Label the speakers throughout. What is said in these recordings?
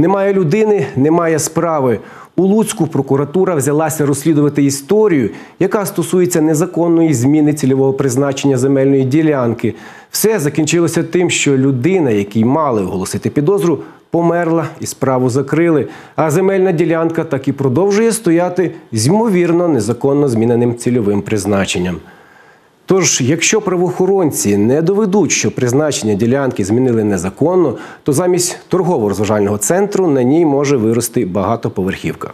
Speaker 1: Немає людини, немає справи. У Луцьку прокуратура взялася розслідувати історію, яка стосується незаконної зміни цільового призначення земельної ділянки. Все закінчилося тим, що людина, якій мали оголосити підозру, померла і справу закрили. А земельна ділянка так і продовжує стояти з ймовірно незаконно зміненим цільовим призначенням. Тож, якщо правоохоронці не доведуть, що призначення ділянки змінили незаконно, то замість торгово-розважального центру на ній може вирости багатоповерхівка.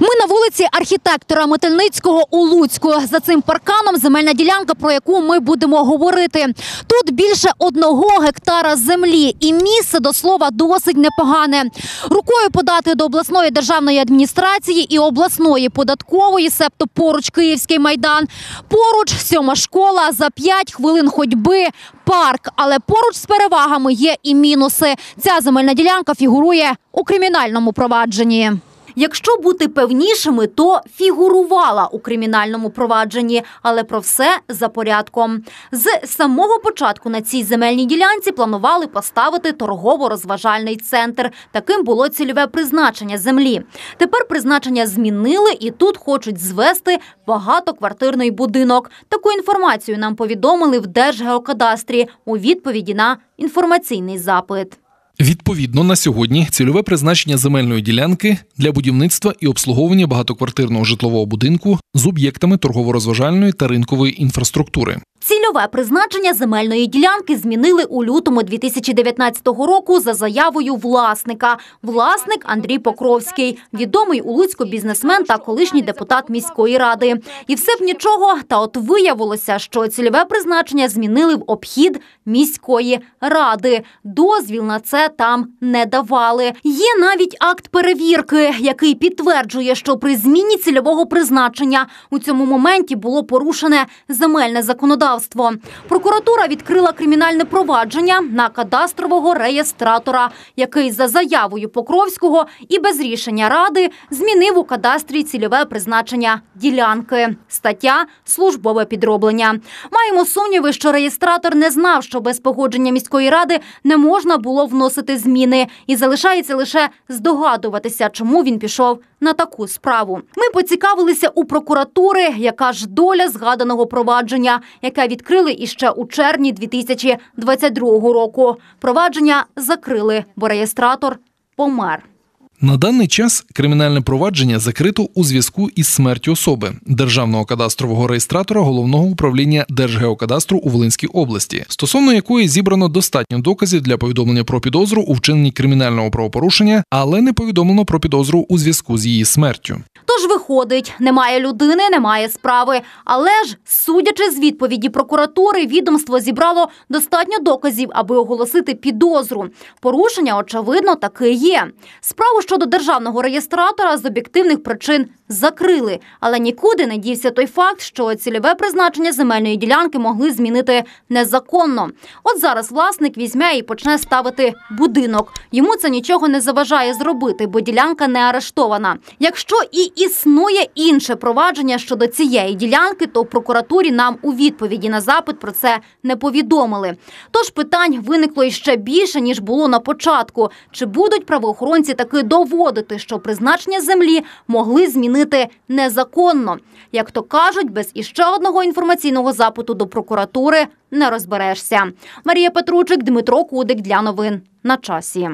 Speaker 2: Ми на вулиці архітектора Метельницького у Луцьку. За цим парканом земельна ділянка, про яку ми будемо говорити. Тут більше одного гектара землі, і місце до слова досить непогане. Рукою подати до обласної державної адміністрації і обласної податкової, септо поруч Київський майдан. Поруч сьома школа за п'ять хвилин ходьби. Парк, але поруч з перевагами є і мінуси. Ця земельна ділянка фігурує у кримінальному провадженні. Якщо бути певнішими, то фігурувала у кримінальному провадженні, але про все за порядком. З самого початку на цій земельній ділянці планували поставити торгово-розважальний центр. Таким було цільове призначення землі. Тепер призначення змінили і тут хочуть звести багатоквартирний будинок. Таку інформацію нам повідомили в Держгеокадастрі у відповіді на інформаційний запит.
Speaker 3: Відповідно, на сьогодні цільове призначення земельної ділянки для будівництва і обслуговування багатоквартирного житлового будинку з об'єктами торгово-розважальної та ринкової інфраструктури.
Speaker 2: Цільове призначення земельної ділянки змінили у лютому 2019 року за заявою власника. Власник Андрій Покровський, відомий у Луцьку бізнесмен та колишній депутат міської ради. І все б нічого. Та от виявилося, що цільове призначення змінили в обхід міської ради. Дозвіл на це там не давали. Є навіть акт перевірки, який підтверджує, що при зміні цільового призначення у цьому моменті було порушене земельне законодавство хабарництво. Прокуратура відкрила кримінальне провадження на кадастрового реєстратора, який за заявою Покровського і без рішення ради змінив у кадастрі цільове призначення ділянки. Стаття службове підроблення. Маємо сумніви, що реєстратор не знав, що без погодження міської ради не можна було вносити зміни, і залишається лише здогадуватися, чому він пішов на таку справу. Ми поцікавилися у прокуратури, яка ж доля згаданого провадження, яке від відкрили іще у червні 2022 року. Провадження закрили, бо реєстратор помер.
Speaker 3: На даний час кримінальне провадження закрито у зв'язку із смертю особи державного кадастрового реєстратора головного управління Держгеокадастру у Волинській області, стосовно якої зібрано достатньо доказів для повідомлення про підозру у вчиненні кримінального правопорушення, але не повідомлено про підозру у зв'язку з її смертю.
Speaker 2: Тож виходить, немає людини, немає справи. Але ж, судячи з відповіді прокуратури, відомство зібрало достатньо доказів, аби оголосити підозру. Порушення очевидно таки є. Справу Щодо державного реєстратора з об'єктивних причин закрили, але нікуди не дівся той факт, що цільове призначення земельної ділянки могли змінити незаконно. От зараз власник візьме і почне ставити будинок. Йому це нічого не заважає зробити, бо ділянка не арештована. Якщо і існує інше провадження щодо цієї ділянки, то в прокуратурі нам у відповіді на запит про це не повідомили. Тож питань виникло іще більше ніж було на початку: чи будуть правоохоронці таки до доводити, що призначення землі могли змінити незаконно. Як то кажуть, без іще одного інформаційного запиту до прокуратури не розберешся. Марія Петручик, Дмитро Кудик для новин на часі.